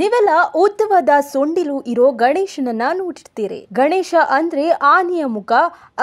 ನೀವೆಲ್ಲ ಉದ್ದವಾದ ಸೊಂಡಿಲು ಇರೋ ಗಣೇಶನನ್ನ ನೋಡಿರ್ತೀರಿ ಗಣೇಶ ಅಂದ್ರೆ ಆನೆಯ ಮುಖ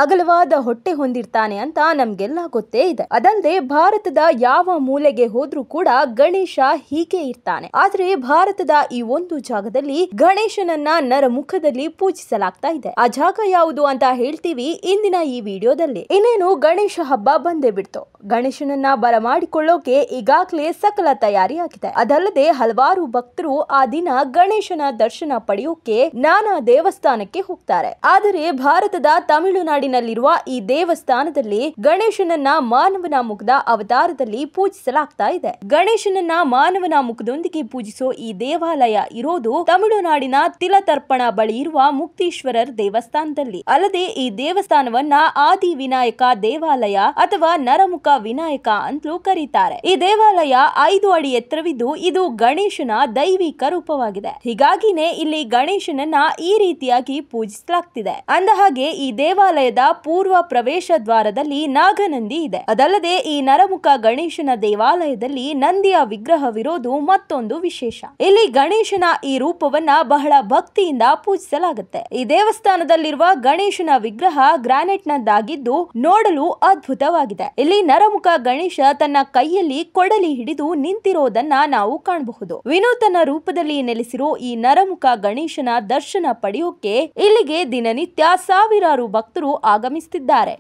ಅಗಲವಾದ ಹೊಟ್ಟೆ ಹೊಂದಿರ್ತಾನೆ ಅಂತ ನಮ್ಗೆಲ್ಲ ಗೊತ್ತೇ ಇದೆ ಅದಲ್ಲದೆ ಭಾರತದ ಯಾವ ಮೂಲೆಗೆ ಹೋದ್ರೂ ಕೂಡ ಗಣೇಶ ಹೀಗೆ ಇರ್ತಾನೆ ಆದ್ರೆ ಭಾರತದ ಈ ಒಂದು ಜಾಗದಲ್ಲಿ ಗಣೇಶನನ್ನ ಮುಖದಲ್ಲಿ ಪೂಜಿಸಲಾಗ್ತಾ ಇದೆ ಆ ಜಾಗ ಯಾವುದು ಅಂತ ಹೇಳ್ತೀವಿ ಇಂದಿನ ಈ ವಿಡಿಯೋದಲ್ಲಿ ಇನ್ನೇನು ಗಣೇಶ ಹಬ್ಬ ಬಂದೇ ಬಿಡ್ತು ಗಣೇಶನನ್ನ ಬರಮಾಡಿಕೊಳ್ಳೋಕೆ ಈಗಾಗ್ಲೇ ಸಕಲ ತಯಾರಿ ಆಗಿದೆ ಅದಲ್ಲದೆ ಹಲವಾರು ಭಕ್ತರು ಆ ದಿನ ಗಣೇಶನ ದರ್ಶನ ಪಡೆಯೋಕೆ ನಾನಾ ದೇವಸ್ಥಾನಕ್ಕೆ ಹೋಗ್ತಾರೆ ಆದರೆ ಭಾರತದ ತಮಿಳುನಾಡಿನಲ್ಲಿರುವ ಈ ದೇವಸ್ಥಾನದಲ್ಲಿ ಗಣೇಶನನ್ನ ಮಾನವನ ಮುಖದ ಅವತಾರದಲ್ಲಿ ಪೂಜಿಸಲಾಗ್ತಾ ಇದೆ ಗಣೇಶನನ್ನ ಮಾನವನ ಮುಖದೊಂದಿಗೆ ಪೂಜಿಸೋ ಈ ದೇವಾಲಯ ಇರೋದು ತಮಿಳುನಾಡಿನ ತಿಲತರ್ಪಣ ಬಳಿ ಇರುವ ಮುಕ್ತೇಶ್ವರರ್ ದೇವಸ್ಥಾನದಲ್ಲಿ ಅಲ್ಲದೆ ಈ ದೇವಸ್ಥಾನವನ್ನ ಆದಿ ವಿನಾಯಕ ದೇವಾಲಯ ಅಥವಾ ನರಮುಖ ವಿನಾಯಕ ಅಂತಲೂ ಕರೀತಾರೆ ಈ ದೇವಾಲಯ ಐದು ಅಡಿ ಎತ್ತರವಿದ್ದು ಇದು ಗಣೇಶನ ದೈವಿಕ ರೂಪವಾಗಿದೆ ಹೀಗಾಗಿನೇ ಇಲ್ಲಿ ಗಣೇಶನನ್ನ ಈ ರೀತಿಯಾಗಿ ಪೂಜಿಸಲಾಗ್ತಿದೆ ಅಂದಹಾಗೆ ಈ ದೇವಾಲಯದ ಪೂರ್ವ ಪ್ರವೇಶ ದ್ವಾರದಲ್ಲಿ ನಾಗನಂದಿ ಇದೆ ಅದಲ್ಲದೆ ಈ ನರಮುಖ ಗಣೇಶನ ದೇವಾಲಯದಲ್ಲಿ ನಂದಿಯ ವಿಗ್ರಹವಿರೋದು ಮತ್ತೊಂದು ವಿಶೇಷ ಇಲ್ಲಿ ಗಣೇಶನ ಈ ರೂಪವನ್ನ ಬಹಳ ಭಕ್ತಿಯಿಂದ ಪೂಜಿಸಲಾಗುತ್ತೆ ಈ ದೇವಸ್ಥಾನದಲ್ಲಿರುವ ಗಣೇಶನ ವಿಗ್ರಹ ಗ್ರಾನೈಟ್ ನದ್ದಾಗಿದ್ದು ನೋಡಲು ಅದ್ಭುತವಾಗಿದೆ ಇಲ್ಲಿ ನರಮುಖ ಗಣೇಶ ತನ್ನ ಕೈಯಲ್ಲಿ ಕೊಡಲಿ ಹಿಡಿದು ನಿಂತಿರೋದನ್ನ ನಾವು ಕಾಣಬಹುದು ವಿನೂತನ ರೂಪದ ಕ್ಷೇತ್ರದಲ್ಲಿ ನೆಲೆಸಿರೋ ಈ ನರಮುಖ ಗಣೇಶನ ದರ್ಶನ ಪಡೆಯೋಕೆ ಇಲ್ಲಿಗೆ ದಿನನಿತ್ಯ ಸಾವಿರಾರು ಭಕ್ತರು ಆಗಮಿಸುತ್ತಿದ್ದಾರೆ